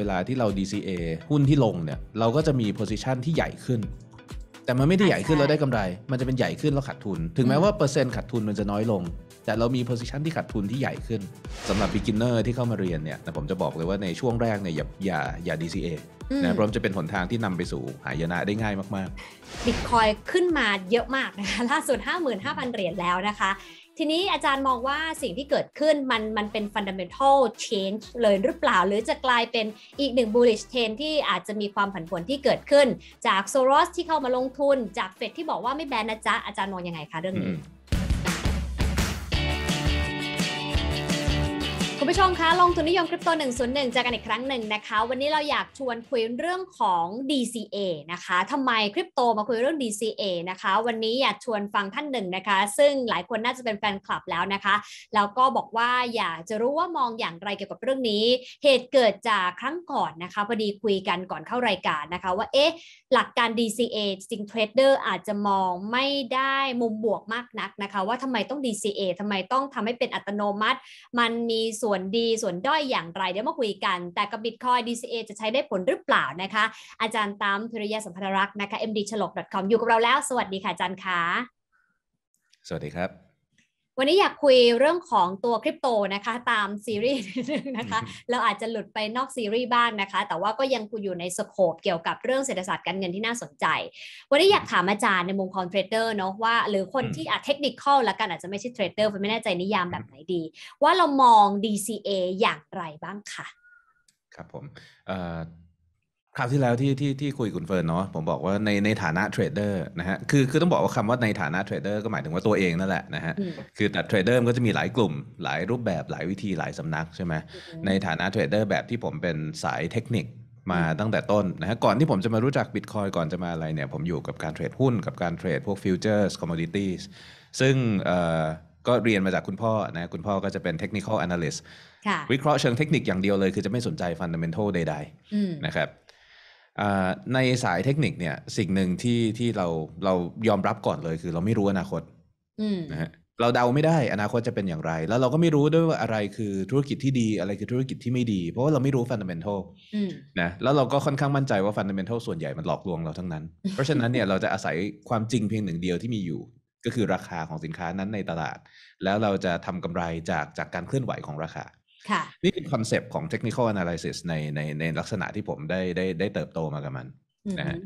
เวลาที่เรา DCA หุ้นที่ลงเนี่ย เราก็จะมี position ที่ใหญ่ขึ้น แต่มันไม่ได้ใหญ่ขึ้นเราได้กำไร มันจะเป็นใหญ่ขึ้นเราขาดทุนถึงแม้ว่าเปอร์เซ็นต์ขาดทุนมันจะน้อยลง แต่เรามี position ที่ขาดทุนที่ใหญ่ขึ้นสำหรับ beginner ที่เข้ามาเรียนเนี่ยผมจะบอกเลยว่าในช่วงแรกเนี่ยอย่าอย่าอย่า DCA นะพร้อมจะเป็นหนทางที่นำไปสู่หายนะได้ง่ายมากๆบิ c คอยขึ้นมาเยอะมากนะคะล่าสุด55,000เหรียญแล้วนะคะทีนี้อาจารย์มองว่าสิ่งที่เกิดขึ้นมันมันเป็น fundamental change เลยหรือเปล่า หรือจะกลายเป็นอีกหนึ่ง bullish trend ที่อาจจะมีความผันผวนที่เกิดขึ้น จากโซโรสที่เข้ามาลงทุน จากเฟดที่บอกว่าไม่แบนนะจ๊ะ อาจารย์มองยังไงคะเรื่องนี้คุณผู้ชมคะลงทุนนิยมคริปโต 101เจอกันอีกครั้งหนึ่งนะคะ วันนี้เราอยากชวนคุยเรื่องของ DCA นะคะทำไมคริปโตมาคุยเรื่อง DCA นะคะ วันนี้อยากชวนฟังท่านหนึ่งนะคะ ซึ่งหลายคนน่าจะเป็นแฟนคลับแล้วนะคะ แล้วก็บอกว่าอยากจะรู้ว่ามองอย่างไรเกี่ยวกับเรื่องนี้ เหตุเกิดจากครั้งก่อนนะคะ พอดีคุยกันก่อนเข้ารายการนะคะว่า เอ๊ะ หลักการ DCA จริงเทรดเดอร์อาจจะมองไม่ได้มุมบวกมากนักนะคะ ว่าทำไมต้อง DCA ทำไมต้องทำให้เป็นอัตโนมัติ มันมีส่วนวนดีส่วนด้อยอย่างไรเดี๋ยวมาคุยกัน แต่กับ i ิ c คอย DCA จะใช้ได้ผลหรือเปล่านะคะ อาจารย์ตามธุริยาสัมพันธรักษ์นะคะ MD ฉลก .com อยู่กับเราแล้ว สวัสดีค่ะอาจารย์ค่ะสวัสดีครับวันนี้อยากคุยเรื่องของตัวคริปโตนะคะตามซีรีส์นึงนะคะเราอาจจะหลุดไปนอกซีรีส์บ้างนะคะ แต่ว่าก็ยังอยู่ในสโคปเกี่ยวกับเรื่องเศรษฐศาสตร์การเงินที่น่าสนใจ วันนี้อยากถามอาจารย์ในมุมของเทรดเดอร์เนาะว่าหรือคนที่อาจเทคนิคอลละกันอาจจะไม่ใช่เทรดเดอร์ไม่แน่ใจนิยามแบบไหนดี ว่าเรามอง DCA อย่างไรบ้างคะ่ะ ครับผมคราวที่แล้วที่ที่ที่คุยกุนเฟิร์นเนาะผมบอกว่าในในฐานะเทรดเดอร์นะฮะคือคือต้องบอกว่าคำว่าในฐานะเทรดเดอร์ก็หมายถึงว่าตัวเองนั่นแหละนะฮะคือแต่เทรดเดอร์ก็จะมีหลายกลุ่ม หลายรูปแบบหลายวิธีหลายสำนักใช่ไหมในฐานะเทรดเดอร์แบบที่ผมเป็นสายเทคนิคมาตั้งแต่ต้นนะฮะก่อนที่ผมจะมารู้จักบิตคอยก่อนจะมาอะไรเนี่ยผมอยู่กับการเทรดหุ้นกับการเทรดพวกฟิวเจอร์สคอมมอดิตี้ซึ่งเออ่ก็เรียนมาจากคุณพ่อนะคุณพ่อก็จะเป็น t e ค h n i อ a นัลลิสต์วิเคราะห์เชิงเทคนิคอย่างเดียวเลยคือจะไม่สนใจันดัมเ e นทัลใด ๆ นะครับในสายเทคนิคเนี่ยสิ่งหนึ่งที่ที่เราเรายอมรับก่อนเลย คือเราไม่รู้อนาคตนะฮะเราเดาไม่ได้อนาคตจะเป็นอย่างไร แล้วเราก็ไม่รู้ด้วยว่าอะไรคือธุรกิจที่ดีอะไรคือธุรกิจที่ไม่ดี เพราะว่าเราไม่รู้ฟันเดเมเทัลนะแล้วเราก็ค่อนข้างมั่นใจว่าฟันเดเมเทัลส่วนใหญ่มันหลอกลวงเราทั้งนั้น เพราะฉะนั้นเนี่ยเราจะอาศัยความจริงเพียงหนึ่งเดียวที่มีอยู่ ก็คือราคาของสินค้านั้นในตลาด แล้วเราจะทำกำไรจากจากการเคลื่อนไหวของราคานี่คือคอนเซปต์ของเทคนิคอลแอนาลิซิสในในในลักษณะที่ผมได้ได้ได้เติบโตมากับมันนะฮะ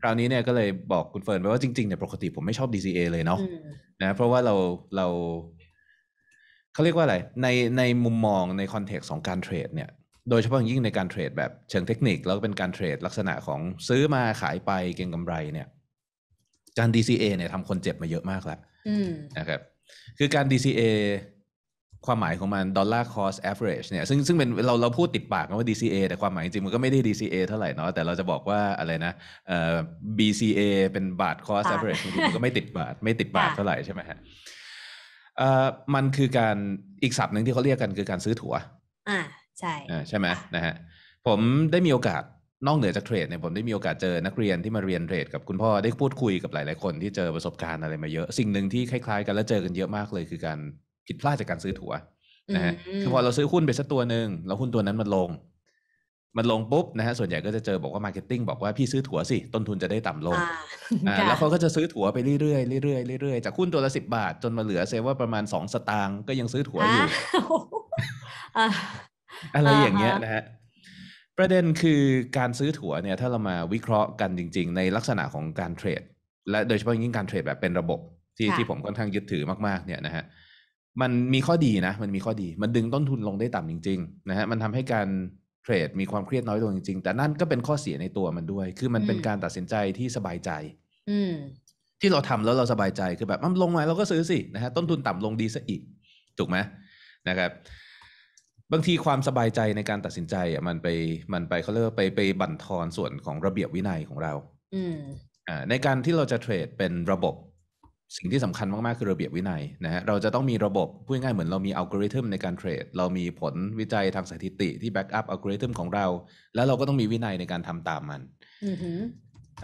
คราวนี้เนี่ยก็เลยบอกคุณเฟิร์นไปว่าจริงๆเนี่ยปกติผมไม่ชอบ DCA เลยเนาะนะ เพราะว่าเราเรา เขาเรียกว่าอะไรในในมุมมองในคอนเทกต์ของการเทรดเนี่ย โดยเฉพาะอย่างยิ่งในการเทรดแบบเชิงเทคนิค แล้วก็เป็นการเทรดลักษณะของซื้อมาขายไปเก็งกำไรเนี่ยการ DCA เนี่ยทำคนเจ็บมาเยอะมากแล้วนะครับ คือการ DCA ความหมายของมันดอลลาร์คอสแอ v e r a g e เนี่ยซึ่งซึ่งเป็นเราเราพูดติดปากกันว่า DCA แต่ความหมายจริงมันก็ไม่ได้ DCA เท่าไหร่เนาะแต่เราจะบอกว่าอะไรนะเอ่อ BCA เป็นบาท cost average มันก็ไม่ติดบาทไม่ติดบาทเท่าไหร่ใช่ไหมฮะเอ่อมันคือการอีกศัพท์หนึ่งที่เขาเรียกกันคือการซื้อถั่วอ่าใช่อ่าใช่ไหมนะฮะผมได้มีโอกาสนอกเหนือจากเทรดเนี่ยผมได้มีโอกาสเจอนักเรียนที่มาเรียนเทรด กับคุณพ่อได้พูดคุยกับหลายๆคนที่เจอประสบการณ์อะไรมาเยอะ สิ่งหนึ่งที่คล้ายๆกันและเจอกันเยอะมากเลยคือการผิดพลาดจากการซื้อถั่วนะฮะคือพอเราซื้อหุ้นไปสักตัวหนึ่งแล้วหุ้นตัวนั้นมันลง มันลงปุ๊บนะฮะ ส่วนใหญ่ก็จะเจอบอกว่ามาร์เก็ตติ้งบอกว่าพี่ซื้อถั่วสิ ต้นทุนจะได้ต่ำลง แล้วเขาก็จะซื้อถั่วไปเรื่อยๆเรื่อยๆเรื่อยๆ จากหุ้นตัวละสิบาท จนมาเหลือเซว่าประมาณสองสตางค์ก็ยังซื้อถั่วอยู่ อะไรอย่างเงี้ยนะฮะ ประเด็นคือการซื้อถั่วเนี่ย ถ้าเรามาวิเคราะห์กันจริง ๆ ในลักษณะของการเทรด และโดยเฉพาะยิ่งการเทรดแบบเป็นระบบที่ที่ผมค่อนข้างยึดถือมากๆเนี่ยนะฮะมันมีข้อดีนะมันมีข้อดีมันดึงต้นทุนลงได้ต่ำจริงๆนะฮะมันทำให้การเทรดมีความเครียดน้อยลงจริง ๆ แต่นั่นก็เป็นข้อเสียในตัวมันด้วย คือมันเป็นการตัดสินใจที่สบายใจอที่เราทำแล้วเราสบายใจคือแบบมันลงมาเราก็ซื้อสินะฮะต้นทุนต่ำลงดีซะอีกถูกไหมนะครับ บางทีความสบายใจในการตัดสินใจอ่ะมันไปมันไปเขาเรียกไปไปบั่นทอนส่วนของระเบียบวินัยของเรา อืมอ่าในการที่เราจะเทรดเป็นระบบสิ่งที่สำคัญมาก ๆ คือระเบียบวินัยนะฮะเราจะต้องมีระบบ พูดง่ายเหมือนเรามีอัลกอริทึมในการเทรดเรามีผลวิจัยทางสถิติที่แบ็กอัพอัลกอริทึมของเรา แล้วเราก็ต้องมีวินัยในการทำตามมัน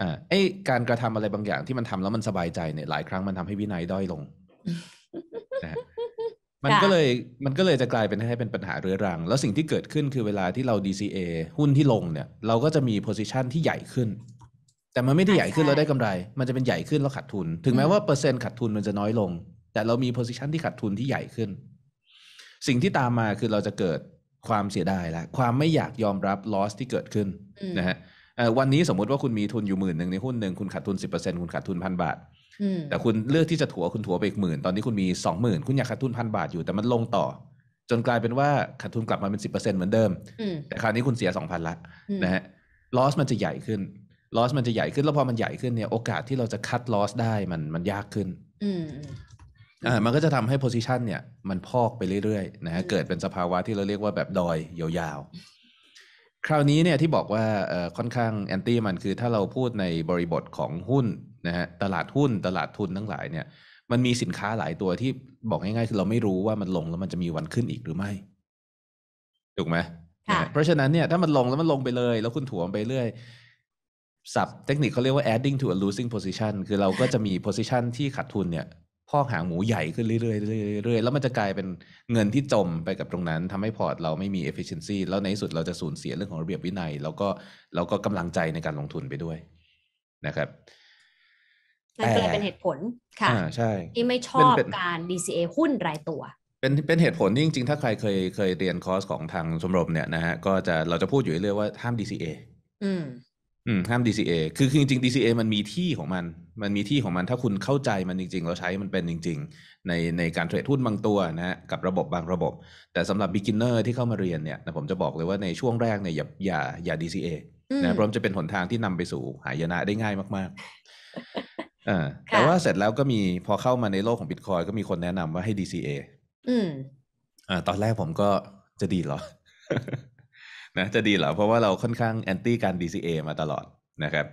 อ่าไอการกระทำอะไรบางอย่างที่มันทำแล้วมันสบายใจเนี่ยหลายครั้งมันทำให้วินัยด้อยลงนะมันก็เลยมันก็เลยจะกลายเป็นให้เป็นปัญหาเรื้อรัง แล้วสิ่งที่เกิดขึ้นคือเวลาที่เรา DCA หุ้นที่ลงเนี่ย เราก็จะมี position ที่ใหญ่ขึ้นแต่มันไม่ได้ใหญ่ขึ้นแล้วได้กำไร มันจะเป็นใหญ่ขึ้น แล้วขาดทุนถึงแม้ว่าเปอร์เซ็นต์ขาดทุนมันจะน้อยลง แต่เรามีโพซิชันที่ขาดทุนที่ใหญ่ขึ้น สิ่งที่ตามมาคือเราจะเกิดความเสียดายละ ความไม่อยากยอมรับลอสที่เกิดขึ้นนะฮะวันนี้สมมุติว่าคุณมีทุนอยู่หมื่นหนึ่งในหุ้นหนึ่งคุณขาดทุนสิบเปอร์เซ็นคุณขาดทุนพันบาทแต่คุณเลือกที่จะถัวคุณถัวไปอีกหมื่นตอนนี้คุณมีสองหมื่นคุณอยากขาดทุนพันบาทอยู่แต่มันลงต่อ จนกลายเป็นว่าขาดทุนกลับมาเป็นสิบเปอร์เซ็นเหมือนเดิมแต่คราวนี้คุณเสียสองพันละนะฮะลอสมันจะใหญ่ขึ้นลอสมันจะใหญ่ขึ้น แล้วพอมันใหญ่ขึ้นเนี่ยโอกาสที่เราจะคัดลอสได้มันมันยากขึ้นอ่า มันก็จะทำให้โพซิชันเนี่ย มันพอกไปเรื่อยๆนะฮะเกิดเป็นสภาวะที่เราเรียกว่าแบบดอย ยาวๆ คราวนี้เนี่ยที่บอกว่า เอ่อ ค่อนข้างแอนตี้มันคือถ้าเราพูดในบริบทของหุ้นนะฮะ ตลาดหุ้น ตลาดทุนทั้งหลายเนี่ย มันมีสินค้าหลายตัวที่บอกง่ายๆ คือเราไม่รู้ว่ามันลงแล้วมันจะมีวันขึ้นอีกหรือไม่ ถูกไหมเพราะฉะนั้นเนี่ยถ้ามันลงแล้วมันลงไปเลย แล้วคุณถัวไปเรื่อยศัพท์เทคนิคเขาเรียกว่า adding to a losing position คือเราก็จะมี position ที่ขาดทุนเนี่ยพอกหางหมูใหญ่ขึ้นเรื่อยๆๆแล้วมันจะกลายเป็นเงินที่จมไปกับตรงนั้น ทำให้พอร์ตเราไม่มี efficiency แล้วในที่สุดเราจะสูญเสียเรื่องของระเบียบวินัย แล้วก็เราก็กำลังใจในการลงทุนไปด้วย นะครับนั่นก็เลยเป็นเหตุผลค่ะใช่ที่ไม่ชอบการ DCA หุ้นรายตัว เป็นเป็นเหตุผลจริงๆ ถ้าใครเคยเคยเรียนคอร์สของทางชมรมเนี่ยนะฮะก็จะเราจะพูดอยู่เรื่อยว่าห้าม DCA อืมอืมห้าม DCA คือคือจริงๆ DCA มันมีที่ของมัน มันมีที่ของมัน ถ้าคุณเข้าใจมันจริง ๆ เราใช้มันเป็นจริงๆ ในในการเทรดหุ้นบางตัวนะฮะกับระบบบางระบบ แต่สำหรับ beginner ที่เข้ามาเรียนเนี่ยนะผมจะบอกเลยว่าในช่วงแรกเนี่ยอย่าอย่าอย่า DCA นะเพราะมันจะเป็นหนทางที่นำไปสู่ หายนะได้ง่ายมากๆอ่าแต่ว่าเสร็จแล้วก็มีพอเข้ามาในโลกของ Bitcoin ก็มีคนแนะนำว่าให้ DCA อืมอ่าตอนแรกผมก็จะดีเหรอนะจะดีเหรอ เพราะว่าเราค่อนข้างแอนตี้การ DCA มาตลอดนะครับ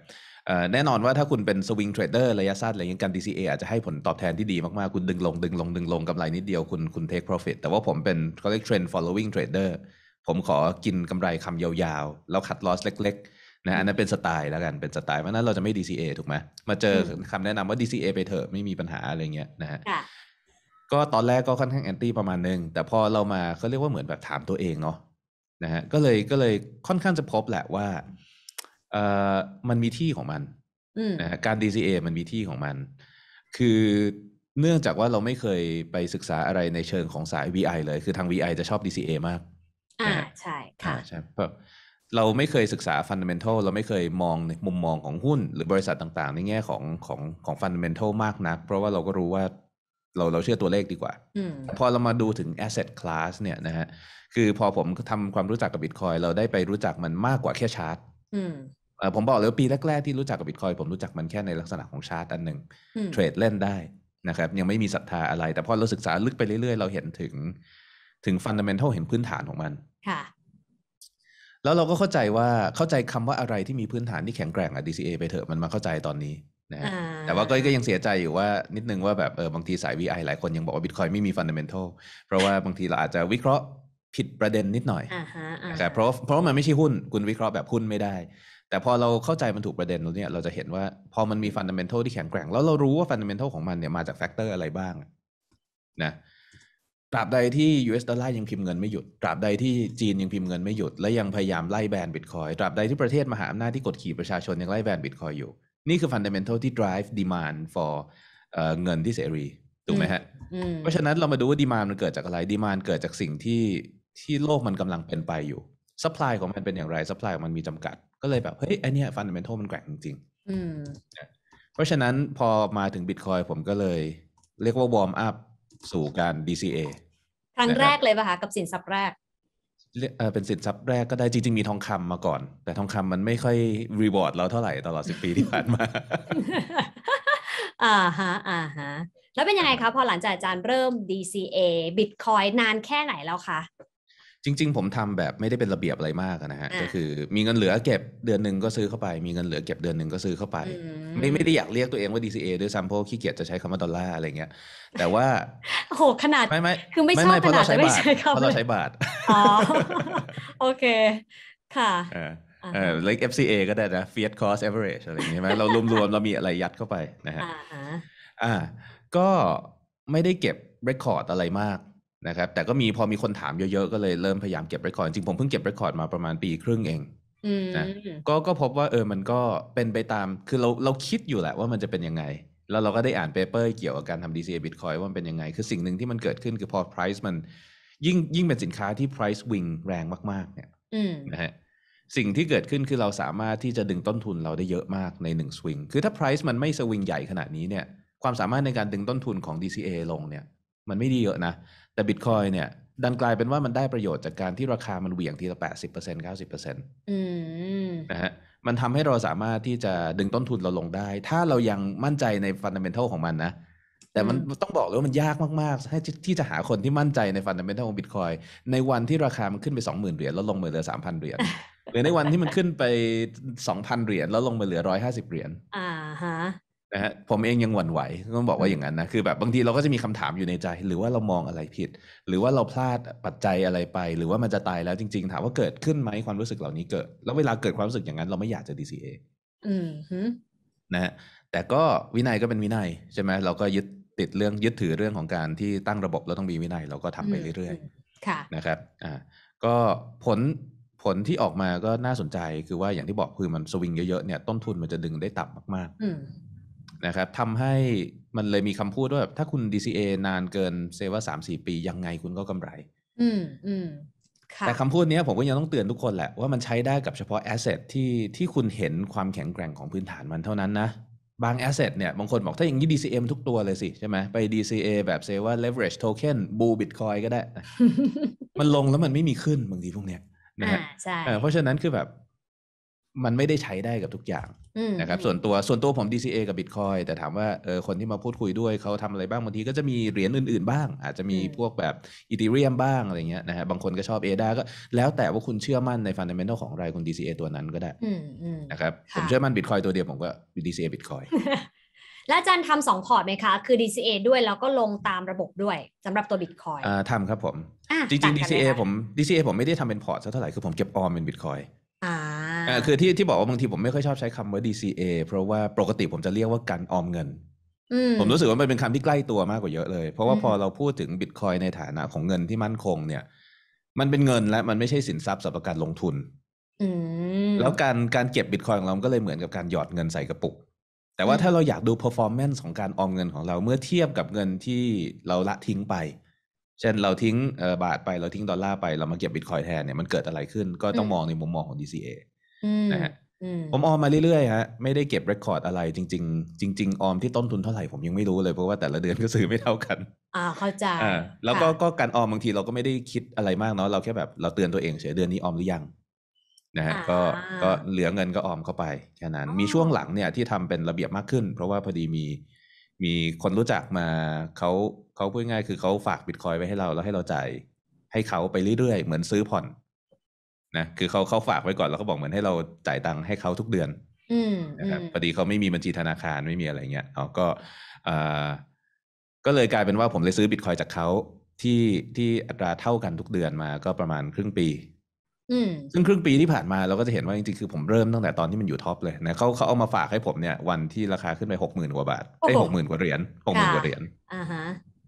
แน่นอนว่าถ้าคุณเป็นสวิงเทรดเดอร์ระยะสั้นอะไรเงี้ยการ DCA อาจจะให้ผลตอบแทนที่ดีมากๆ คุณดึงลงดึงลงดึงลงกำไรนิดเดียวคุณคุณเทคโปรฟิตแต่ว่าผมเป็นเขาเรียก trend following trader ผมขอกินกำไรคำยาวๆ แล้วคัดลอสเล็กๆนะอันนั้นเป็นสไตล์แล้วกัน เป็นสไตล์เพราะนั้นเราจะไม่ DCA ถูกไหมมาเจอคำแนะนำว่า DCA ไปเถอะไม่มีปัญหาอะไรเงี้ยนะฮะก็ตอนแรกก็ค่อนข้างแอนตี้ประมาณนึงแต่พอเรามาเขาเรียกว่าเหมือนแบบถามตัวเองเนาะนะฮะก็เลยก็เลยค่อนข้างจะพบแหละว่าเอ่อมันมีที่ของมันนะฮะการ DCA มันมีที่ของมัน คือเนื่องจากว่าเราไม่เคยไปศึกษาอะไรในเชิงของสาย VI เลย คือทาง VI จะชอบ DCA มาก อ่าใช่ค่ะใช่เพราะเราไม่เคยศึกษาฟันเดเมนทัลเราไม่เคยมองในมุมมองของหุ้น หรือบริษัทต่างๆ ในแง่ของของของฟันเดเมนทัลมากนัก เพราะว่าเราก็รู้ว่าเราเราเชื่อตัวเลขดีกว่าพอเรามาดูถึงแอสเซทคลาสเนี่ยนะฮะคือพอผมทำความรู้จักกับบิตคอยเราได้ไปรู้จักมันมากกว่าแค่ชาร์ตผมบอกเลยปีแรกๆที่รู้จักกับบิตคอยผมรู้จักมันแค่ในลักษณะของชาร์ตอันหนึ่งเทรดเล่นได้นะครับ ยังไม่มีศรัทธาอะไร แต่พอเราศึกษาลึกไปเรื่อยๆ เราเห็นถึงถึงฟันเดเมนทัลเห็นพื้นฐานของมัน ค่ะ แล้วเราก็เข้าใจว่าเข้าใจคำว่าอะไรที่มีพื้นฐานที่แข็งแกร่งอะ DCA ไปเถอะมันมาเข้าใจตอนนี้นะ แต่ว่าก็ก็ยังเสียใจอยู่ว่า นิดนึงว่าแบบเออบางทีสาย VI หลายคนยังบอกว่าบิตคอยไม่มีฟันเดเมนทัลเพราะว่าบางทีเราอาจจะวิเคราะห์ผิดประเด็นนิดหน่อยแต่เพราะเพราะมันไม่ใช่หุ้นคุณวิเคราะห์แบบหุ้นไม่ได้ แต่พอเราเข้าใจมันถูกประเด็นแล้วเนี่ยเราจะเห็นว่า พอมันมีฟันดัมเบลทัลที่แข็งแกร่ง แล้วเรารู้ว่าฟันดัมเบลทัลของมันเนี่ยมาจากแฟกเตอร์อะไรบ้างนะตราบใดที่ US ดอลลาร์ยังพิมพ์เงินไม่หยุด ตราบใดที่จีนยังพิมพ์เงินไม่หยุด และยังพยายามไล่แบนบิตคอยตราบใดที่ประเทศมหาอำนาจที่กดขี่ประชาชนยังไล่แบนบิตคอยอยู่นี่คือฟันเดเมนทัลที่ drive demand for เเงินที่เสรีถูกไหมฮะเพราะฉะนั้นเรามาดูว่าดีมานมันเกิดจากอะไรดีมานเกิดจากสิ่งที่ที่โลกมันกำลังเป็นไปอยู่ ซัพพลายของมันเป็นอย่างไร ซัพพลายของมันมีจำกัด ก็เลยแบบ เฮ้ย ไอเนี้ยฟันเดเมนทัลมันแกร่งจริงๆเพราะฉะนั้นพอมาถึงบิตคอยผมก็เลย เรียกว่าวอร์มอัพสู่การ DCA ครั้งแรกเลยป่ะคะ กับสินทรัพย์แรกเออเป็นสินทรัพย์แรกก็ได้จริง ๆ มีทองคำมาก่อน แต่ทองคำมันไม่ค่อยรีวอร์ดเราเท่าไหร่ตลอดสิบปีที่ผ่านมา อ่าฮะอ่าฮะแล้วเป็นยังไงคะพอหลังจากอาจารย์เริ่ม DCA Bitcoin นานแค่ไหนแล้วคะจริงๆ ผมทำแบบไม่ได้เป็นระเบียบอะไรมากนะฮะก็คือมีเงินเหลือเก็บเดือนหนึ่งก็ซื้อเข้าไป มีเงินเหลือเก็บเดือนหนึ่งก็ซื้อเข้าไป ไม่ไม่ได้อยากเรียกตัวเองว่า DCA ด้วยซ้ำเพราะขี้เกียจจะใช้คำว่าดอลลาร์อะไรเงี้ย แต่ว่าโอ้หขนาดไม่ไม่คือไม่ชอบขนาดไมาใช้บาทเพราะเราใช้บาทอ๋อ โอเคค่ะเออ like FCA ก็ได้นะ Fiat Cost Average อะไรเงี้ยใช่ไหมเรารวมรวมเรามีอะไรยัดเข้าไปนะฮะอ่าก็ไม่ได้เก็บคคอร์ดอะไรมากนะครับแต่ก็มีพอมีคนถามเยอะๆ ก็เลยเริ่มพยายามเก็บรคคอร์ดจริงผมเพิ่งเก็บรคคอร์ดมาประมาณปีครึ่งเองนะก็ก็พบว่าเออมันก็เป็นไปตามคือเราเราคิดอยู่แหละว่ามันจะเป็นยังไง แล้วเราก็ได้อ่านเปเปอร์เกี่ยวกับการทำดีซีบิตคอยว่ามันเป็นยังไง คือสิ่งหนึ่งที่มันเกิดขึ้นคือพอ price มันยิ่งยิ่งเป็นสินค้าที่ price วิ n แรงมากๆเนี่ยนะฮะสิ่งที่เกิดขึ้นคือเราสามารถที่จะดึงต้นทุนเราได้เยอะมากในหนึ่งสวิงคือถ้า price มันไม่สวิงใหญ่ขนาดนี้เนี่ยความสามารถในการดึงต้นทุนของ DCA ลงเนี่ย มันไม่ดีเยอะนะแต่บิตคอยเนี่ย ดันกลายเป็นว่ามันได้ประโยชน์จากการที่ราคามันเหวี่ยงทีละแปดสิบเปอร์เซ็นต์เก้าสิบเปอร์เซ็นต์นะฮะมันทำให้เราสามารถที่จะดึงต้นทุนเราลงได้ ถ้าเรายังมั่นใจในฟันเดเมนทัลของมันนะ แต่มันต้องบอกเลยว่ามันยากมากๆให้ที่จะหาคนที่มั่นใจในฟันเดเมนทัลของบิตคอยในวันที่ราคามันขึ้นไปสองหมื่นเหรียญแล้วลงมาเหลือสามพันเหรียญหรือในวันที่มันขึ้นไปสองพันเหรียญแล้วลงมาเหลือร้อยห้าสิบเหรียญอ่าฮะนะฮะผมเองยังหวั่นไหวต้องบอกว่าอย่างนั้นนะคือ แบบบางทีเราก็จะมีคำถามอยู่ในใจ หรือว่าเรามองอะไรผิด หรือว่าเราพลาดปัจจัยอะไรไป หรือว่ามันจะตายแล้วจริง ๆ ถามว่าเกิดขึ้นไหมความรู้สึกเหล่านี้เกิดแล้วเวลาเกิดความรู้สึกอย่างนั้นเราไม่อยากจะ DCA อืมนะฮะแต่ก็วินัยก็เป็นวินัยใช่ไหมเราก็ยึดติดเรื่องยึดถือเรื่องของการที่ตั้งระบบเราต้องมีวินัยเราก็ทำไปเรื่อยๆค่ะนะครับอ่าก็ผลผลที่ออกมาก็น่าสนใจคือว่าอย่างที่บอกคือมันสวิงเยอะๆเนี่ยต้นทุนมันจะดึงได้ต่ำมากๆนะครับทำให้มันเลยมีคำพูดว่าแบบถ้าคุณ DCA นานเกิน เซว่าสามสี่ปี ยังไงคุณก็กำไร อืมอืมแต่คำพูดนี้ผมก็ยังต้องเตือนทุกคนแหละ ว่ามันใช้ได้กับเฉพาะแอสเซทที่ที่คุณเห็นความแข็งแกร่งของพื้นฐานมันเท่านั้นนะบางแอสเซทเนี่ยบางคนบอกถ้าอย่างนี้ DCA ทุกตัวเลยสิใช่ไหมไป DCA แบบเซว่า leverage token บูบิตคอยก็ได้ มันลงแล้วมันไม่มีขึ้นบางทีพวกเนี้ยนะฮะเพราะฉะนั้นคือแบบ มันไม่ได้ใช้ได้กับทุกอย่างนะครับส่วนตัวส่วนตัวผม DCA กับ Bitcoin แต่ถามว่าเออคนที่มาพูดคุยด้วยเขาทำอะไรบ้างบางทีก็จะมีเหรียญอื่นๆบ้าง อาจจะมีพวกแบบอีทีเรียมบ้างอะไรเงี้ยนะฮะบางคนก็ชอบเอดาก็แล้วแต่ว่าคุณเชื่อมั่นในฟันเดเมนทัลของรายคุณ DCA ตัวนั้นก็ได้นะครับผมเชื่อมั่น Bitcoin ตัวเดียวผมก็ DCA Bitcoin แล้วอาจารย์ทำสองพอร์ตไหมคะคือ DCA ด้วยแล้วก็ลงตามระบบด้วยสำหรับตัว Bitcoin อ่าทำครับผมจริง ๆ DCA ผม DCA ผมไม่ได้ทำเป็นพอร์ตเท่าไหร่คือผมเก็บออมเป็น Bitcoin อ่าอ่าคือที่ที่บอกว่าบางทีผมไม่ค่อยชอบใช้คำว่า DCA เพราะว่าปกติผมจะเรียกว่าการออมเงินผมรู้สึกว่ามันเป็นคำที่ใกล้ตัวมากกว่าเยอะเลย เพราะว่าพอเราพูดถึงบิตคอยในฐานะของเงินที่มั่นคงเนี่ย มันเป็นเงินและมันไม่ใช่สินทรัพย์สำหรับการลงทุนแล้วการการเก็บบิตคอยของเราก็เลยเหมือนกับการหยอดเงินใส่กระปุกแต่ว่าถ้าเราอยากดู performance ของการออมเงินของเราเมื่อเทียบกับเงินที่เราละทิ้งไป เช่น เราทิ้งบาทไปเราทิ้งดอลลาร์ไปเรามาเก็บบิตคอยแทนเนี่ยมันเกิดอะไรขึ้นก็ต้องมองในมุมมองของ DCA นะฮะผมออมมาเรื่อยๆฮะไม่ได้เก็บเรคคอร์ดอะไร จริงๆจริงๆออมที่ต้นทุนเท่าไหร่ผมยังไม่รู้เลยเพราะว่าแต่ละเดือนก็ซื้อไม่เท่ากัน อ่าเข้าใจอ่าแล้วก็ก็การออมบางทีเราก็ไม่ได้คิดอะไรมากเนาะเราแค่แบบเราเตือนตัวเองเฉยเดือนนี้ออมหรือยังนะฮะก็ก็เหลือเงินก็ออมเข้าไปแค่นั้นมีช่วงหลังเนี่ยที่ทำเป็นระเบียบมากขึ้น เพราะว่าพอดีมีมีคนรู้จักมาเขาเขาพูดง่ายคือเขาฝากบิตคอยไว้ให้เราแล้วให้เราจ่ายให้เขาไปเรื่อยๆเหมือนซื้อผ่อนนะคือเขาเขาฝากไว้ก่อนแล้วเขาบอกเหมือนให้เราจ่ายตังค์ให้เขาทุกเดือนนะครับพอดีเขาไม่มีบัญชีธนาคารไม่มีอะไรเงี้ยเขาก็ก็เลยกลายเป็นว่าผมเลยซื้อบิตคอยจากเขาที่ที่อัตราเท่ากันทุกเดือนมา ก็ประมาณครึ่งปีซึ่งครึ่งปีที่ผ่านมา เราก็จะเห็นว่าจริงๆคือผมเริ่มตั้งแต่ตอนที่มันอยู่ท็อปเลยนะเขาเขาเอามาฝากให้ผมเนี่ย วันที่ราคาขึ้นไปหกหมื่นกว่าบาทได้หกหมื่นกว่าเหรียญหกหมื่นกว่าเหรียญ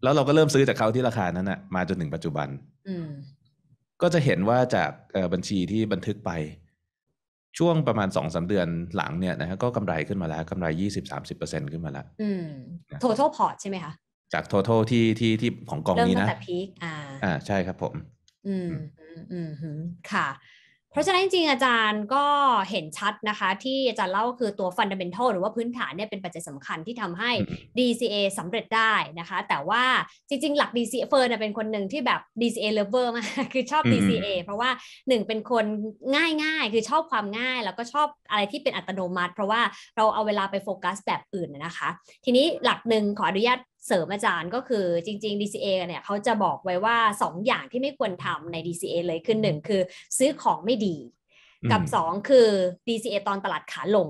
แล้วเราก็เริ่มซื้อจากเขาที่ราคานั้นนะมาจนถึงปัจจุบันก็จะเห็นว่าจากบัญชีที่บันทึกไป ช่วงประมาณสองสาเดือนหลังเนี่ยนะฮะก็กำไรขึ้นมาแล้วกำไรยี่สิบสามสิบเปอร์เซ็นขึ้นมาแล้ว อืมทั้งพอร์ตใช่ไหมคะจากทั้งทั้งที่ที่ที่ของกองนี้นะเริ่มตั้งแต่พีคอ่า อ่า ใช่ครับผม อืมอืมค่ะเพราะฉะนั้นจริงอาจารย์ก็เห็นชัดนะคะ ที่อาจารย์เล่าคือตัวฟันดัมเบนทัลหรือว่าพื้นฐานเนี่ยเป็นปัจจัยสำคัญที่ทำให้ DCA สำเร็จได้นะคะ แต่ว่าจริงๆ หลัก DCA เฟิร์นเป็นคนหนึ่งที่แบบ DCA lover มากคือชอบ DCA เพราะว่าหนึ่งเป็นคนง่ายๆ คือชอบความง่าย แล้วก็ชอบอะไรที่เป็นอัตโนมัติ เพราะว่าเราเอาเวลาไปโฟกัสแบบอื่นนะคะ ทีนี้หลักหนึ่งขออนุญาตเสริมอาจารย์ก็คือจริง ๆ DCA เนี่ยเขาจะบอกไว้ว่า 2 อย่างที่ไม่ควรทำใน DCA เลยคือหนึ่งคือซื้อของไม่ดี กับ 2 คือ DCA ตอนตลาดขาลง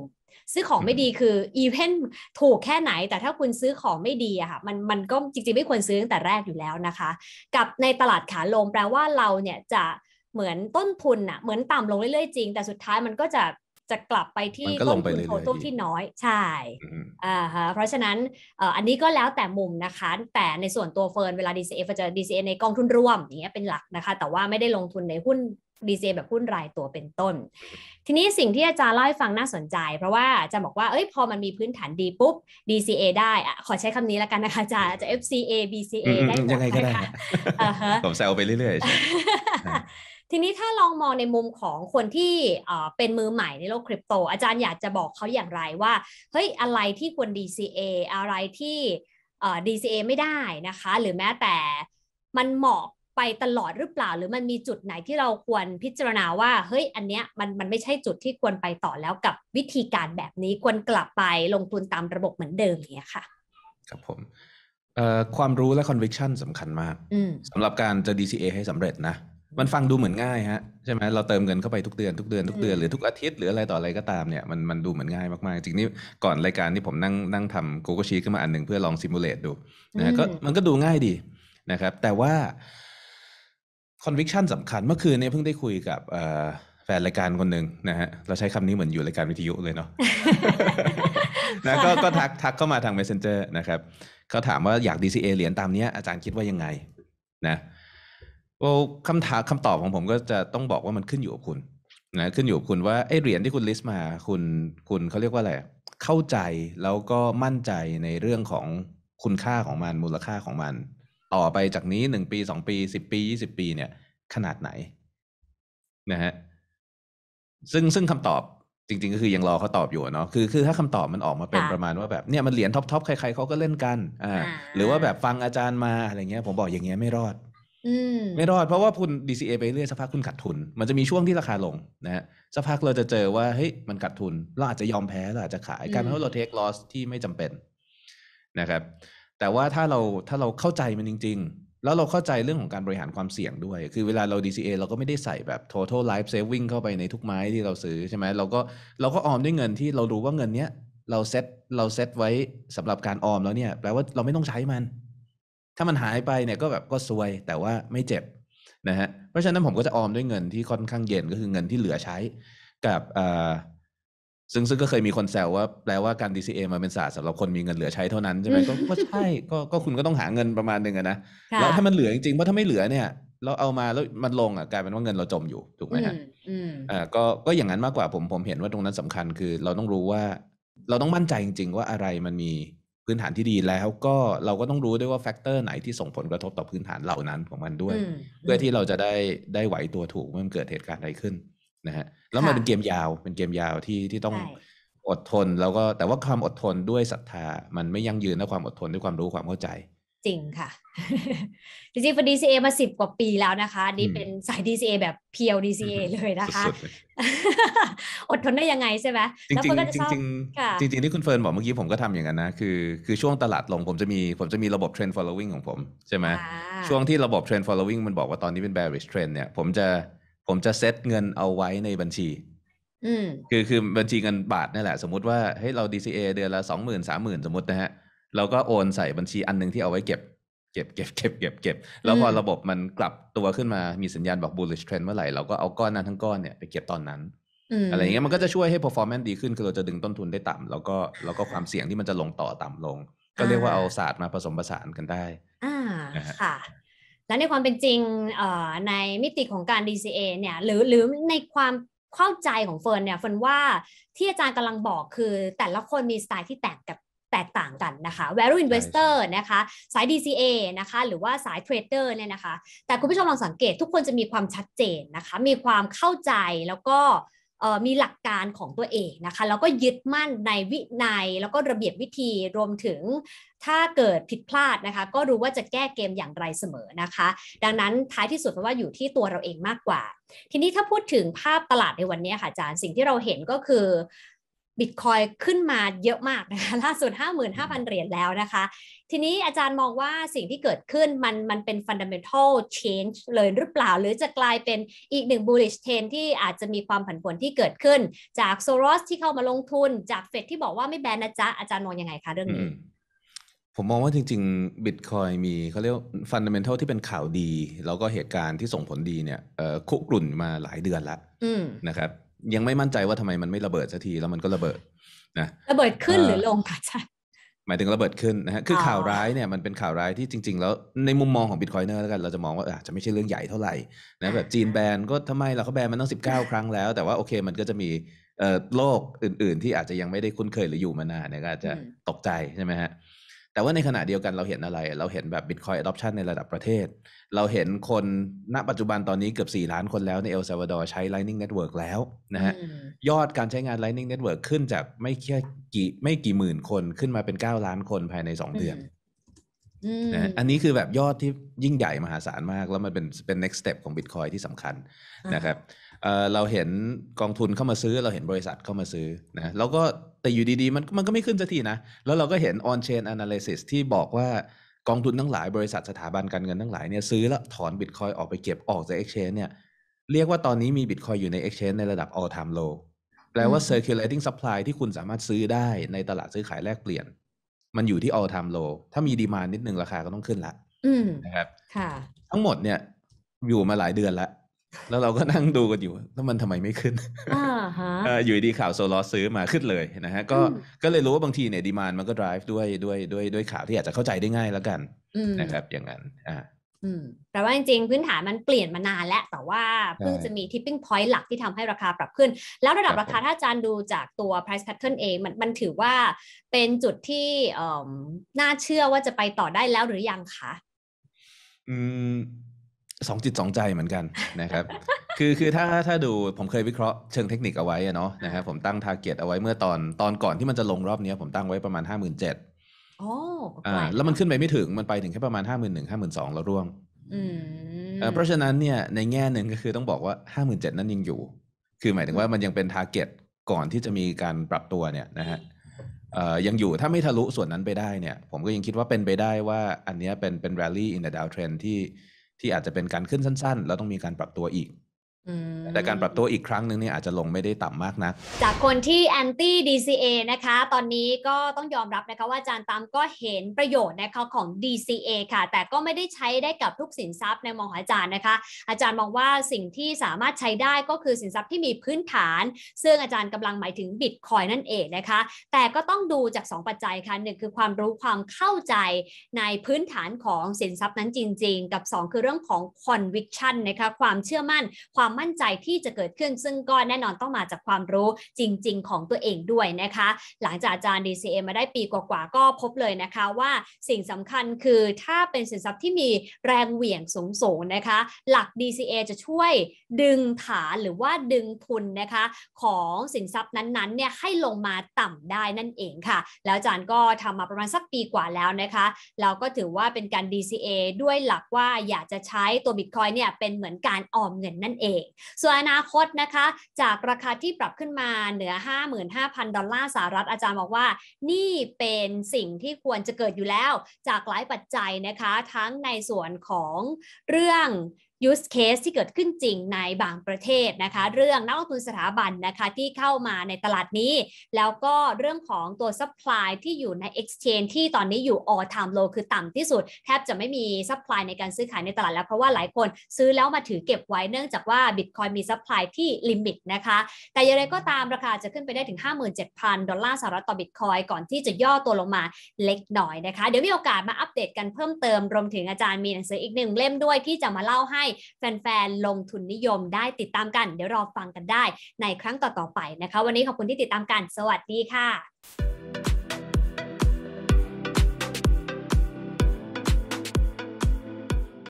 ซื้อของไม่ดีคืออีเวนถูกแค่ไหน แต่ถ้าคุณซื้อของไม่ดีอะค่ะมันมันก็จริงๆไม่ควรซื้อตั้งแต่แรกอยู่แล้วนะคะ กับในตลาดขาลงแปลว่าเราเนี่ยจะเหมือนต้นทุนอะเหมือนต่ำลงเรื่อยๆจริงแต่สุดท้ายมันก็จะจะกลับไปที่ต้นทุนโทโตที่น้อย ใช่ อ่าฮะ เพราะฉะนั้นอันนี้ก็แล้วแต่มุมนะคะ แต่ในส่วนตัวเฟิร์นเวลา DCA จะ DCA ในกองทุนรวมอย่างเงี้ยเป็นหลักนะคะ แต่ว่าไม่ได้ลงทุนในหุ้นดีเจแบบหุ้นรายตัวเป็นต้น ทีนี้สิ่งที่อาจารย์เล่าให้ฟังน่าสนใจ เพราะว่าจะบอกว่า เอ้ยพอมันมีพื้นฐานดีปุ๊บ DCA ได้อะขอใช้คำนี้แล้วกันนะคะอาจารย์จะ FCA BCA ได้ยังไงก็ได้ผมแซวไปเรื่อย ๆทีนี้ถ้าลองมองในมุมของคนที่เป็นมือใหม่ในโลกคริปโตอาจารย์อยากจะบอกเขาอย่างไรว่า เฮ้ยอะไรที่ควร DCA อะไรที่ DCA ไม่ได้นะคะ หรือแม้แต่มันเหมาะไปตลอดหรือเปล่าหรือมันมีจุดไหนที่เราควรพิจารณาว่าเฮ้ยอันเนี้ยมันมันไม่ใช่จุดที่ควรไปต่อแล้วกับวิธีการแบบนี้ควรกลับไปลงทุนตามระบบเหมือนเดิมเนี่ยค่ะ ครับผมความรู้และ conviction สำคัญมากสำหรับการจะ DCA ให้สำเร็จนะมันฟังดูเหมือนง่ายฮะ ใช่ไหมเราเติมเงินเข้าไปทุกเดือนทุกเดือนทุกเดือนหรือทุกอาทิตย์หรืออะไรต่ออะไรก็ตามเนี่ยมันมันดูเหมือนง่ายมากๆ จริงนี่ก่อนรายการที่ผมนั่งนั่งทำโกโก้ชีขึ้นมาอันหนึ่งเพื่อลองซิมูเลตดูนะก็มันก็ดูง่ายดีนะครับ แต่ว่า conviction สำคัญเมื่อคืนเนี่ยเพิ่งได้คุยกับแฟนรายการคนหนึ่งนะฮะเราใช้คำนี้เหมือนอยู่รายการวิทยุเลยเนาะนะก็ก็ทักทักเข้ามาทาง messenger นะครับเขาถามว่าอยาก DCA เหรียญตามเนี้ยอาจารย์คิดว่ายังไงนะโ้คำถามคำตอบของผมก็จะต้องบอกว่ามันขึ้นอยู่กับคุณนะขึ้นอยู่กับคุณว่าไอ้เหรียญที่คุณลิสต์มา คุณคุณเขาเรียกว่าอะไรเข้าใจแล้วก็มั่นใจในเรื่องของคุณค่าของมันมูลค่าของมันต่อไปจากนี้หนึ่งปีสองปีสิบปียี่สิบปีเนี่ย ขนาดไหน นะฮะซึ่งซึ่งคำตอบจริง ๆก็คือยังรอเขาตอบอยู่เนาะคือคือถ้าคำตอบมันออกมาเป็นประมาณว่าแบบเนี่ยมันเหรียญท็อปๆใครๆเขาก็เล่นกัน อ่าหรือว่าแบบฟังอาจารย์มาอะไรเงี้ยผมบอกอย่างเงี้ยไม่รอดไม่รอดเพราะว่าคุณ DCA ไปเรื่อยสักพักคุณขาดทุน มันจะมีช่วงที่ราคาลงนะฮะสักพักเราจะเจอว่าเฮ้ยมันขาดทุนเราอาจจะยอมแพ้เราอาจจะขายการที่เราเทคลอสที่ไม่จำเป็นนะครับแต่ว่าถ้าเราถ้าเราเข้าใจมันจริง ๆ แล้วเราเข้าใจเรื่องของการบริหารความเสี่ยงด้วย คือเวลาเรา DCA เราก็ไม่ได้ใส่แบบ total life saving เข้าไปในทุกไม้ที่เราซื้อใช่ไหมเราก็เราก็ออมด้วยเงินที่เรารู้ว่าเงินเนี้ย เราเซ็ตเราเซ็ตไว้สำหรับการออมแล้วเนี่ยแปลว่าเราไม่ต้องใช้มันถ้ามันหายไปเนี่ยก็แบบก็ซวยแต่ว่าไม่เจ็บ นะฮะเพราะฉะนั้นผมก็จะออมด้วยเงินที่ค่อนข้างเย็นก็คือเงินที่เหลือใช้ กับอ่าซึ่งซึ่งก็เคยมีคนแซวว่าแปลว่าการ DCA มาเป็นศาสตร์สำหรับคนมีเงินเหลือใช้เท่านั้นใช่ไหมก็ใช่ก็ก็คุณก็ต้องหาเงินประมาณหนึ่งนะแล้วถ้ามันเหลือจริงๆเพราะถ้าไม่เหลือเนี่ย เราเอามาแล้วมันลงอ่ะกลายเป็นว่าเงินเราจมอยู่ถูกไหมฮะอ่าก็ก็อย่างนั้นมากกว่าผมผมเห็นว่าตรงนั้นสำคัญคือ เราต้องรู้ว่า เราต้องมั่นใจจริงๆว่าอะไรมันมีพื้นฐานที่ดีแล้วก็เราก็ต้องรู้ด้วยว่าแฟกเตอร์ไหนที่ส่งผลกระทบต่อพื้นฐานเหล่านั้นของมันด้วย เพื่อที่เราจะได้ได้ไหวตัวถูกเมื่อมันเกิดเหตุการณ์ใดขึ้นนะฮะแล้วมันเป็นเกมยาว เป็นเกมยาวที่ที่ต้องอดทน แล้วก็แต่ว่าความอดทนด้วยศรัทธา มันไม่ยั่งยืนนะความอดทนด้วยความรู้ความเข้าใจจริงค่ะ จริงๆเดีน DCA มาสิบกว่าปีแล้วนะคะนี่เป็นสาย DCA แบบเพียว DCA เลยนะคะ อดทนได้ยังไงใช่ไหมจริงจริงจชอบจริงจริงที่คุณเฟิร์นบอกเมื่อกี้ผมก็ทำอย่างนั้นนะ คือคือช่วงตลาดลงผมจะมีผมจะมีระบบ trend following ของผมใช่ไหมช่วงที่ระบบ trend following มันบอกว่าตอนนี้เป็น bearish trend เนี่ยผมจะผมจะเซตเงินเอาไว้ในบัญชีคือคือบัญชีเงินบาทนี่แหละสมมติว่าเฮ้ยเรา DCA เดือนละสองหมื่นสามหมื่นสมมตินะฮะเราก็โอนใส่บัญชีอันนึงที่เอาไว้เก็บเก็บ เก็บ เก็บ เก็บ เก็บ แล้วพอระบบมันกลับตัวขึ้นมา มีสัญญาณบอก bullish trend เมื่อไหร่ เราก็เอาก้อนนั้นทั้งก้อนเนี่ยไปเก็บตอนนั้น อะไรอย่างเงี้ยมันก็จะช่วยให้ performance ดีขึ้น คือเราจะดึงต้นทุนได้ต่ำ แล้วก็ แล้วก็ความเสี่ยงที่มันจะลงต่อต่ำลง ก็เรียกว่าเอาศาสตร์มาผสมผสานกันได้ อ่า ค่ะ และในความเป็นจริงในมิติของการ DCA เนี่ย หรือ หรือในความเข้าใจของเฟิร์นเนี่ย เฟิร์นว่าที่อาจารย์กำลังบอกคือ แต่ละคนมีสไตล์ที่แตกแตกต่างกันนะคะ value investor นะคะ สาย DCA นะคะ หรือว่าสาย trader เนี่ยนะคะ แต่คุณผู้ชมลองสังเกตทุกคนจะมีความชัดเจนนะคะ มีความเข้าใจแล้วก็มีหลักการของตัวเองนะคะ แล้วก็ยึดมั่นในวินัยแล้วก็ระเบียบวิธี รวมถึงถ้าเกิดผิดพลาดนะคะก็รู้ว่าจะแก้เกมอย่างไรเสมอนะคะ ดังนั้นท้ายที่สุดเพราะว่าอยู่ที่ตัวเราเองมากกว่า ทีนี้ถ้าพูดถึงภาพตลาดในวันนี้ค่ะอาจารย์สิ่งที่เราเห็นก็คือบิตคอยขึ้นมาเยอะมากนะคะล่าสุด 55,000 เหรียญแล้วนะคะ ทีนี้อาจารย์มองว่าสิ่งที่เกิดขึ้นมันมันเป็น fundamental change เลยหรือเปล่า หรือจะกลายเป็นอีกหนึ่ง bullish trend ที่อาจจะมีความผันผวนที่เกิดขึ้น จากโซลอสที่เข้ามาลงทุนจากเฟดที่บอกว่าไม่แบนนะจ๊ะ อาจารย์มองยังไงคะเรื่องนี้ ผมมองว่าจริงๆบิตคอยมีเขาเรียกฟันเดเมนทัลที่เป็นข่าวดี แล้วก็เหตุการณ์ที่ส่งผลดีเนี่ยคุกรุ่นมาหลายเดือนละนะครับยังไม่มั่นใจว่าทำไมมันไม่ระเบิดสักทีแล้วมันก็ระเบิดนะระเบิดขึ้นหรือลงคะอาจารย์หมายถึงระเบิดขึ้นนะฮะคือข่าวร้ายเนี่ยมันเป็นข่าวร้ายที่จริงๆแล้วในมุมมองของบิตคอยเนอร์แล้วกันเราจะมองว่าอาจจะไม่ใช่เรื่องใหญ่เท่าไหร่นะแบบจีนแบนก็ทำไมเราเขาแบนมันตั้งสิบเก้าครั้งแล้ว แต่ว่าโอเคมันก็จะมีโลกอื่นๆ ที่อาจจะยังไม่ได้คุ้นเคยหรืออยู่มานานเนี่ยก็อาจจะตกใจใช่ไหมฮะแต่ว่าในขณะเดียวกันเราเห็นอะไร เราเห็นแบบ Bitcoin Adoption ในระดับประเทศ เราเห็นคนณปัจจุบันตอนนี้เกือบ 4 ล้านคนแล้วในเอลซาวาดอร์ใช้ Lightning Network แล้วนะฮะยอดการใช้งาน Lightning Network ขึ้นจากไม่แค่กี่ไม่กี่หมื่นคนขึ้นมาเป็น 9 ล้านคนภายใน 2 เดือนนะอันนี้คือแบบยอดที่ยิ่งใหญ่มหาศาลมาก แล้วมันเป็นเป็น next step ของ Bitcoin ที่สำคัญนะครับเราเห็นกองทุนเข้ามาซื้อเราเห็นบริษัทเข้ามาซื้อนะแล้วก็แต่อยู่ดีๆ มันมันก็ไม่ขึ้นสักทีนะ แล้วเราก็เห็น on chain analysis ที่บอกว่ากองทุนทั้งหลายบริษัทสถาบันการเงินทั้งหลายเนี่ยซื้อแล้ว ถอนบิตคอยออกไปเก็บออกจาก exchange เนี่ยเรียกว่าตอนนี้มีบิตคอยอยู่ใน exchange ในระดับ all time low แปลว่า circulating supply ที่คุณสามารถซื้อได้ในตลาดซื้อขายแลกเปลี่ยน มันอยู่ที่ all time low ถ้ามีดีมานิดนึงราคาก็ต้องขึ้นละนะครับทั้งหมดเนี่ยอยู่มาหลายเดือนแล้วแล้วเราก็นั่งดูกันอยู่ แล้วมันทำไมไม่ขึ้นอะฮอยู่ดีข่าวโซลอซื้อมาขึ้นเลยนะฮะ ก็ ก็เลยรู้ว่าบางทีเนี่ยดีมานมันก็ drive ด้วยด้วยด้วย ด้วยข่าว ที่อาจจะเข้าใจได้ง่ายแล้วกัน นะครับ อย่างนั้นอ่าแต่ว่าจริงๆ พื้นฐานมันเปลี่ยนมานานแล้วแต่ว่าเพิ่งจะมี tipping point หลักที่ทำให้ราคาปรับขึ้น แล้วระดับราคาถ้าอาจารย์ดูจากตัว price pattern เองมันมันถือว่าเป็นจุดที่น่าเชื่อว่าจะไปต่อได้แล้วหรือยังคะ อืมสองจิตสองใจเหมือนกันนะครับคือคือถ้าถ้าดูผมเคยวิเคราะห์เชิงเทคนิคเอาไว้เนาะนะครับผมตั้งทาร์เก็ตเอาไว้เมื่อตอนตอนก่อนที่มันจะลงรอบนี้ ผมตั้งไว้ประมาณห้าหมื่นเจ็ดโอ้อ่าแล้วมันขึ้นไปไม่ถึงมันไปถึงแค่ประมาณห้าหมื่นหนึ่งห้าหมื่นสองแล้วร่วงอืมเพราะฉะนั้นเนี่ยในแง่หนึ่งก็คือต้องบอกว่าห้าหมื่นเจ็ดนั้นยังอยู่ คือหมายถึงว่ามันยังเป็นทาร์เก็ตก่อนที่จะมีการปรับตัวเนี่ยนะฮะยังอยู่ถ้าไม่ทะลุส่วนนั้นไปได้เนี่ย ผมก็ยังคิดว่าเป็นไปได้ว่า อันนี้เป็นเป็น r a ล l y in น h e d o w n t ที่ที่อาจจะเป็นการขึ้นสั้นๆ แล้วต้องมีการปรับตัวอีกแต่การปรับตัวอีกครั้งหนึ่งนี่อาจจะลงไม่ได้ต่ำมากนักจากคนที่แอนตี้ DCA นะคะตอนนี้ก็ต้องยอมรับนะคะว่าอาจารย์ตามก็เห็นประโยชน์นะคะของ DCA ค่ะ แต่ก็ไม่ได้ใช้ได้กับทุกสินทรัพย์ในมองหอวาจารย์นะคะอาจารย์มองว่าสิ่งที่สามารถใช้ได้ก็คือสินทรัพย์ที่มีพื้นฐานซึ่งอาจารย์กำลังหมายถึงบิตคอยนั่นเองนะคะแต่ก็ต้องดูจาก 2 ปัจจัยค่ะหนึ่งคือความรู้ความเข้าใจในพื้นฐานของสินทรัพย์นั้นจริง ๆ กับ 2 คือเรื่องของ conviction นะคะความเชื่อมั่นความความมั่นใจที่จะเกิดขึ้นซึ่งก็แน่นอนต้องมาจากความรู้จริงๆของตัวเองด้วยนะคะหลังจากอาจารย์ DCA มาได้ปีกว่าๆก็พบเลยนะคะว่าสิ่งสำคัญคือถ้าเป็นสินทรัพย์ที่มีแรงเหวี่ยงสูงๆนะคะหลัก DCA จะช่วยดึงฐานหรือว่าดึงทุนนะคะของสินทรัพย์นั้นๆเนี่ยให้ลงมาต่ำได้นั่นเองค่ะ แล้วอาจารย์ก็ทำมาประมาณสักปีกว่าแล้วนะคะ เราก็ถือว่าเป็นการ DCA ด้วยหลักว่าอยากจะใช้ตัวบิตคอยเนี่ยเป็นเหมือนการออมเงินนั่นเองเองส่วนอนาคตนะคะ จากราคาที่ปรับขึ้นมาเหนือ 55,000 ดอลลาร์สหรัฐอาจารย์บอกว่า นี่เป็นสิ่งที่ควรจะเกิดอยู่แล้ว จากหลายปัจจัยนะคะทั้งในส่วนของเรื่องยูสเคสที่เกิดขึ้นจริงในบางประเทศนะคะ เรื่องนักลงทุนสถาบันนะคะ ที่เข้ามาในตลาดนี้ แล้วก็เรื่องของตัวซัพพลายที่อยู่ใน exchange ที่ตอนนี้อยู่ all time low คือต่ำที่สุด แทบจะไม่มีซัพพลายในการซื้อขายในตลาด แล้วเพราะว่าหลายคนซื้อแล้วมาถือเก็บไว้เนื่องจากว่า Bitcoin มีซัพพลายที่ลิมิตนะคะ แต่อย่างไรก็ตามราคาจะขึ้นไปได้ถึง 57,000ดอลลาร์สหรัฐต่อ Bitcoin ก่อนที่จะย่อตัวลงมาเล็กน้อยนะคะเดี๋ยวมีโอกาสมาอัปเดตกันเพิ่มเติมรวมถึงอาจารย์มีหนังสืออีกหนึ่งเล่มด้วยที่จะมาเล่าให้แฟนๆ ลงทุนนิยมได้ติดตามกัน เดี๋ยวรอฟังกันได้ในครั้งต่อๆไปนะคะ วันนี้ขอบคุณที่ติดตามกัน สวัสดีค่ะ